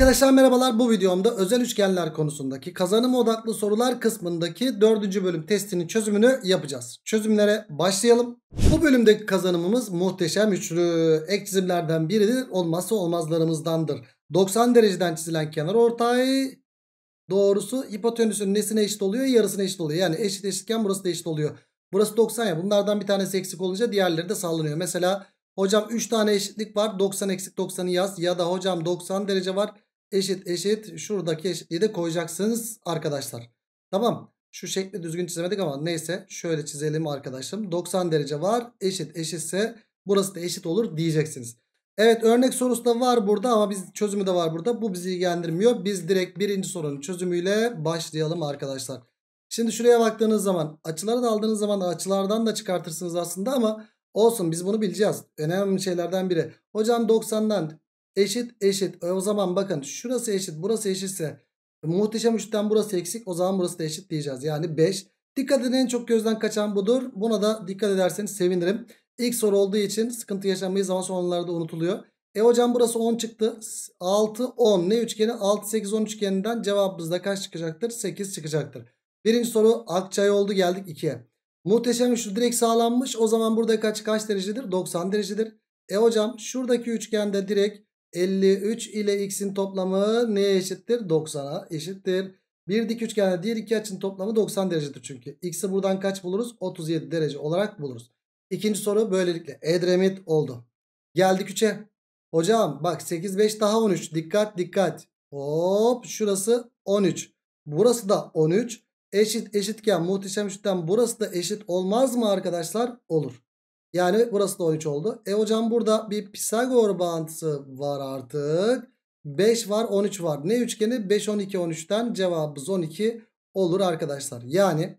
Arkadaşlar merhabalar bu videomda özel üçgenler konusundaki kazanım odaklı sorular kısmındaki dördüncü bölüm testinin çözümünü yapacağız. Çözümlere başlayalım. Bu bölümdeki kazanımımız muhteşem üçlü ek çizimlerden biridir olmazsa olmazlarımızdandır. 90 dereceden çizilen kenar ortay doğrusu hipotenüsün nesine eşit oluyor yarısına eşit oluyor. Yani eşit eşitken burası da eşit oluyor. Burası 90 ya bunlardan bir tanesi eksik olunca diğerleri de sallanıyor. Mesela hocam 3 tane eşitlik var 90 eksik 90'ı yaz ya da hocam 90 derece var eşit eşit şuradaki eşitliği de koyacaksınız arkadaşlar. Tamam şu şekli düzgün çizemedik ama neyse şöyle çizelim arkadaşım. 90 derece var eşit eşitse burası da eşit olur diyeceksiniz. Evet örnek sorusu da var burada ama biz çözümü de var burada. Bu bizi ilgilendirmiyor. Biz direkt birinci sorunun çözümüyle başlayalım arkadaşlar. Şimdi şuraya baktığınız zaman açıları da aldığınız zaman açılardan da çıkartırsınız aslında ama olsun biz bunu bileceğiz. Önemli şeylerden biri. Hocam 90'dan eşit eşit. E, o zaman bakın şurası eşit burası eşitse e, muhteşem üçten burası eksik o zaman burası da eşit diyeceğiz. Yani 5. Dikkat edin en çok gözden kaçan budur. Buna da dikkat ederseniz sevinirim. İlk soru olduğu için sıkıntı yaşamayı zaman sonralarda unutuluyor. E hocam burası 10 çıktı. 6 10 ne üçgeni? 6 8 10 üçgeninden cevabımızda kaç çıkacaktır? 8 çıkacaktır. Birinci soru akçay oldu geldik 2'ye. Muhteşem üçlü direkt sağlanmış. O zaman burada kaç kaç derecedir? 90 derecedir. E hocam şuradaki üçgende direkt 53 ile x'in toplamı neye eşittir? 90'a eşittir. Bir dik üçgende diğer iki açının toplamı 90 derecedir çünkü. X'i buradan kaç buluruz? 37 derece olarak buluruz. İkinci soru böylelikle Edremit oldu. Geldik 3'e. Hocam bak 8 5 daha 13. Dikkat dikkat. Hop şurası 13. Burası da 13. Eşit eşitken muhteşem üçten burası da eşit olmaz mı arkadaşlar? Olur. Yani burası da 13 oldu. E hocam burada bir Pisagor bağıntısı var artık. 5 var 13 var. Ne üçgeni? 5 12 13'ten cevabımız 12 olur arkadaşlar. Yani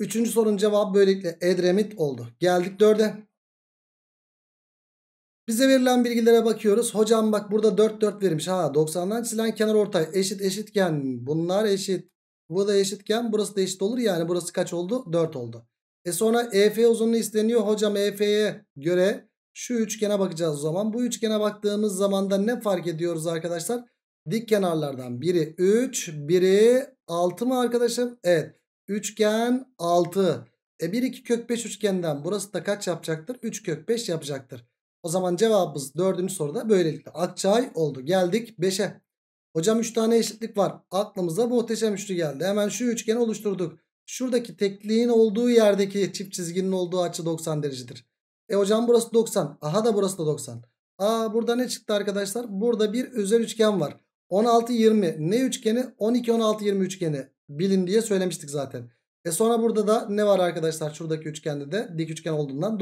3. sorunun cevabı böylelikle Edremit oldu. Geldik 4'e. Bize verilen bilgilere bakıyoruz. Hocam bak burada 4 4 verilmiş. Ha 90'dan çizilen kenar ortay eşit eşitken bunlar eşit. Bu da eşitken burası da eşit olur. Yani burası kaç oldu? 4 oldu. E sonra EF uzunluğu isteniyor. Hocam EF'ye göre şu üçgene bakacağız o zaman. Bu üçgene baktığımız zaman da ne fark ediyoruz arkadaşlar? Dik kenarlardan biri 3, biri 6 mı arkadaşım? Evet. Üçgen 6. E 1 2 kök 5 üçgenden burası da kaç yapacaktır? 3 kök 5 yapacaktır. O zaman cevabımız dördüncü soruda böylelikle akçay oldu. Geldik 5'e. Hocam 3 tane eşitlik var. Aklımıza muhteşem üçlü geldi. Hemen şu üçgeni oluşturduk. Şuradaki tekliğin olduğu yerdeki çift çizginin olduğu açı 90 derecedir. E hocam burası 90. Aha da burası da 90. Aa burada ne çıktı arkadaşlar? Burada bir özel üçgen var. 16-20 ne üçgeni? 12-16-20 üçgeni. Bilin diye söylemiştik zaten. E sonra burada da ne var arkadaşlar? Şuradaki üçgende de dik üçgen olduğundan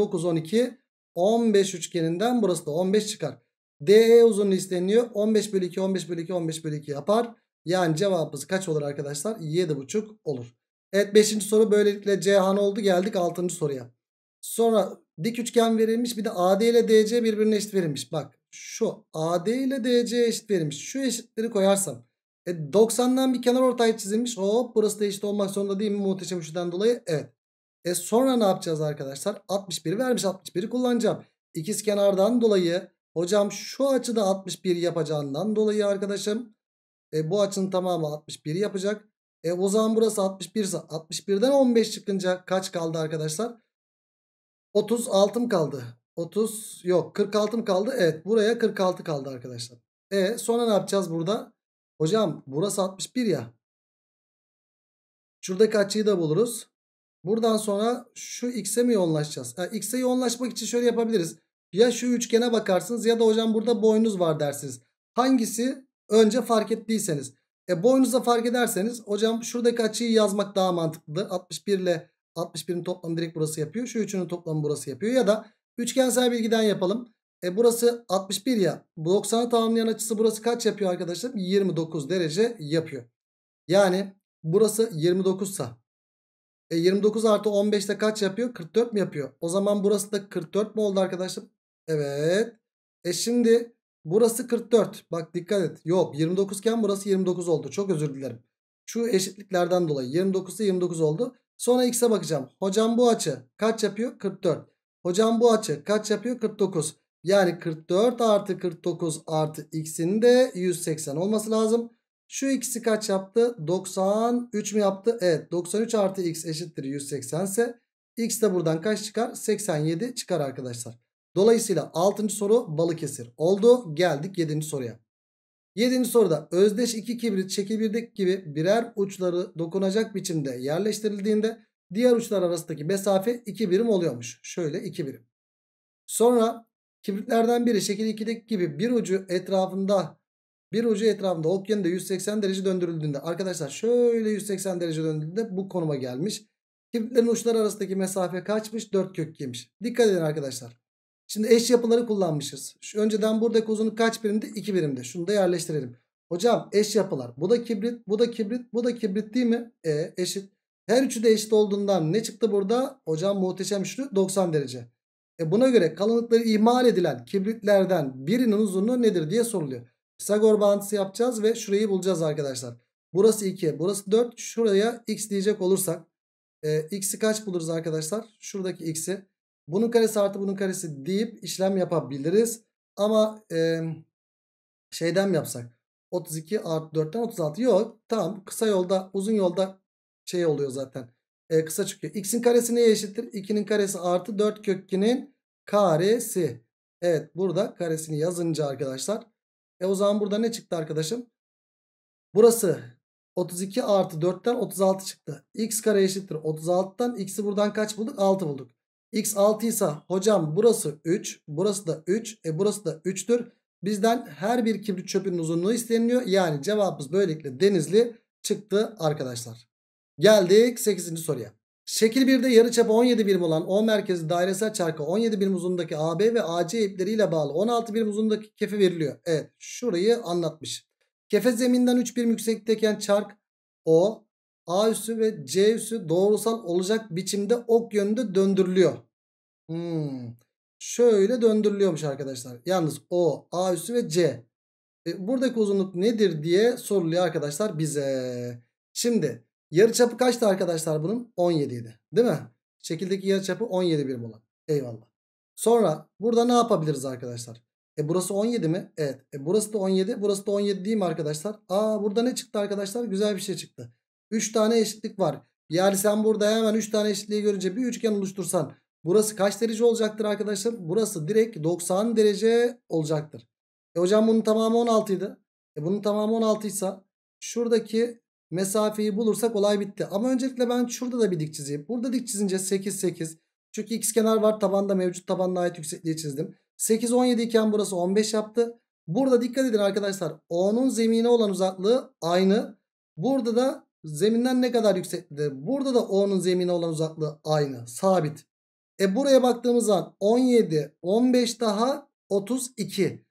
9-12-15 üçgeninden burası da 15 çıkar. DE uzunluğu isteniyor. 15 bölü 2, 15 bölü 2, 15 bölü 2 yapar. Yani cevabımız kaç olur arkadaşlar? 7,5 olur. Evet 5. soru böylelikle Cihan oldu geldik 6. soruya. Sonra dik üçgen verilmiş bir de AD ile DC birbirine eşit verilmiş. Bak şu AD ile DC eşit verilmiş. Şu eşitleri koyarsam. E 90'dan bir kenar ortaya çizilmiş. Hop burası da eşit olmak zorunda değil mi muhteşem üçlüden dolayı? Evet. E sonra ne yapacağız arkadaşlar? 61 vermiş 61'i kullanacağım. İkiz kenardan dolayı hocam şu açıda 61 yapacağından dolayı arkadaşım e, bu açının tamamı 61 yapacak. E o zaman burası 61 ise 61'den 15 çıkınca kaç kaldı arkadaşlar? 36'm kaldı. 30 yok 46'm kaldı. Evet buraya 46 kaldı arkadaşlar. E sonra ne yapacağız burada? Hocam burası 61 ya. Şuradaki açıyı da buluruz. Buradan sonra şu x'e mi yoğunlaşacağız? Yani x'e yoğunlaşmak için şöyle yapabiliriz. Ya şu üçgene bakarsınız ya da hocam burada boynuz var dersiniz. Hangisi önce fark ettiyseniz. E boyunuza fark ederseniz hocam şuradaki açıyı yazmak daha mantıklı. 61 ile 61'in toplamı direkt burası yapıyor. Şu üçünün toplamı burası yapıyor. Ya da üçgensel bilgiden yapalım. E burası 61 ya. 90'ı tamamlayan açısı burası kaç yapıyor arkadaşlar? 29 derece yapıyor. Yani burası 29 sa. E 29 artı 15 de kaç yapıyor? 44 mi yapıyor? O zaman burası da 44 mi oldu arkadaşlar? Evet. E şimdi Burası 44. Bak dikkat et. Yok 29 iken burası 29 oldu. Çok özür dilerim. Şu eşitliklerden dolayı 29 29'da 29 oldu. Sonra x'e bakacağım. Hocam bu açı kaç yapıyor? 44. Hocam bu açı kaç yapıyor? 49. Yani 44 artı 49 artı x'in de 180 olması lazım. Şu x'i kaç yaptı? 93 mü yaptı? Evet 93 artı x eşittir 180 ise x de buradan kaç çıkar? 87 çıkar arkadaşlar. Dolayısıyla 6. soru Balıkesir oldu. Geldik 7. soruya. 7. soruda özdeş iki kibrit çekibirdek gibi birer uçları dokunacak biçimde yerleştirildiğinde diğer uçlar arasındaki mesafe 2 birim oluyormuş. Şöyle 2 birim. Sonra kibritlerden biri şekil 2'deki gibi bir ucu etrafında bir ucu etrafında ok 180 derece döndürüldüğünde arkadaşlar şöyle 180 derece döndüğünde bu konuma gelmiş. Kibritlerin uçları arasındaki mesafe kaçmış? 4 kök 2'ymiş. Dikkat edin arkadaşlar. Şimdi eş yapıları kullanmışız. Şu önceden buradaki uzunluk kaç birimdi? 2 birimdi. Şunu da yerleştirelim. Hocam eş yapılar. Bu da kibrit, bu da kibrit, bu da kibrit değil mi? E eşit. Her üçü de eşit olduğundan ne çıktı burada? Hocam muhteşem üçlü 90 derece. E buna göre kalınlıkları ihmal edilen kibritlerden birinin uzunluğu nedir diye soruluyor. Pisagor bağıntısı yapacağız ve şurayı bulacağız arkadaşlar. Burası 2, burası 4. Şuraya x diyecek olursak. E, x'i kaç buluruz arkadaşlar? Şuradaki x'i bunun karesi artı bunun karesi deyip işlem yapabiliriz. Ama e, şeyden mi yapsak? 32 artı 4'ten 36 yok. Tamam kısa yolda uzun yolda şey oluyor zaten. E, kısa çıkıyor. X'in karesi neye eşittir? 2'nin karesi artı 4 kök 2'nin karesi. Evet burada karesini yazınca arkadaşlar. E o zaman burada ne çıktı arkadaşım? Burası 32 artı 4'ten 36 çıktı. X kare eşittir 36'tan. X'i buradan kaç bulduk? 6 bulduk. X 6 ise hocam burası 3. Burası da 3. E burası da 3'tür. Bizden her bir kibrit çöpünün uzunluğu isteniliyor. Yani cevabımız böylelikle denizli çıktı arkadaşlar. Geldik 8. soruya. Şekil 1'de yarıçap 17 birim olan O merkezi dairesel çarkı 17 birim uzunluğundaki AB ve AC ipleriyle bağlı 16 birim uzunluğundaki kefe veriliyor. Evet şurayı anlatmış. Kefe zeminden 3 birim yüksekteyken çark O A üssü ve C üssü doğrusal olacak biçimde ok yönünde döndürülüyor. Hmm. Şöyle döndürülüyormuş arkadaşlar. Yalnız O, A üssü ve C. E, buradaki uzunluk nedir diye soruluyor arkadaşlar bize. Şimdi yarıçapı kaçtı arkadaşlar bunun? 17 idi. Değil mi? Şekildeki yarıçapı 17 birim olan. Eyvallah. Sonra burada ne yapabiliriz arkadaşlar? E burası 17 mi? Evet. E burası da 17. Burası da 17 değil mi arkadaşlar? Aa burada ne çıktı arkadaşlar? Güzel bir şey çıktı. 3 tane eşitlik var. Yani sen burada hemen 3 tane eşitliği görünce bir üçgen oluştursan burası kaç derece olacaktır arkadaşlar? Burası direkt 90 derece olacaktır. E hocam bunun tamamı 16 idi. E bunun tamamı 16 ise şuradaki mesafeyi bulursak olay bitti. Ama öncelikle ben şurada da bir dik çizeyim. Burada dik çizince 8 8. Çünkü x kenar var tabanda mevcut tabanına ait yüksekliği çizdim. 8 17 iken burası 15 yaptı. Burada dikkat edin arkadaşlar. O'nun zemine olan uzaklığı aynı. Burada da Zeminden ne kadar yükseklikte? Burada da O'nun zemine olan uzaklığı aynı. Sabit. E buraya baktığımız zaman 17, 15 daha 32.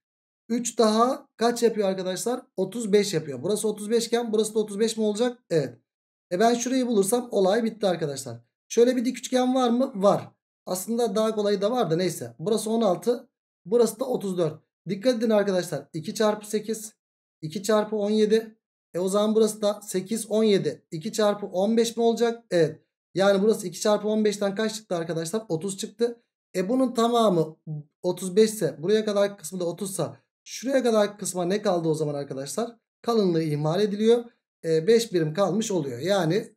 3 daha kaç yapıyor arkadaşlar? 35 yapıyor. Burası 35 iken burası da 35 mi olacak? Evet. E ben şurayı bulursam olay bitti arkadaşlar. Şöyle bir dik üçgen var mı? Var. Aslında daha kolayı da vardı. neyse. Burası 16. Burası da 34. Dikkat edin arkadaşlar. 2 çarpı 8. 2 çarpı 17. E o zaman burası da 8 17. 2 çarpı 15 mi olacak? Evet. Yani burası 2 çarpı 15'ten kaç çıktı arkadaşlar? 30 çıktı. E bunun tamamı 35 ise buraya kadar kısmı da 30 sa şuraya kadar kısma ne kaldı o zaman arkadaşlar? Kalınlığı ihmal ediliyor. E, 5 birim kalmış oluyor. Yani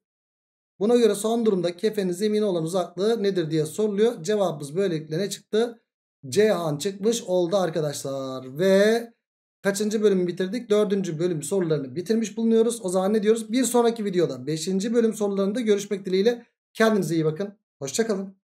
buna göre son durumda kefenin zemine olan uzaklığı nedir diye soruluyor. Cevabımız böylelikle ne çıktı? Cihan çıkmış oldu arkadaşlar. Ve Kaçıncı bölümü bitirdik? Dördüncü bölüm sorularını bitirmiş bulunuyoruz. O zaman ne diyoruz? Bir sonraki videoda beşinci bölüm sorularında görüşmek dileğiyle. Kendinize iyi bakın. Hoşçakalın.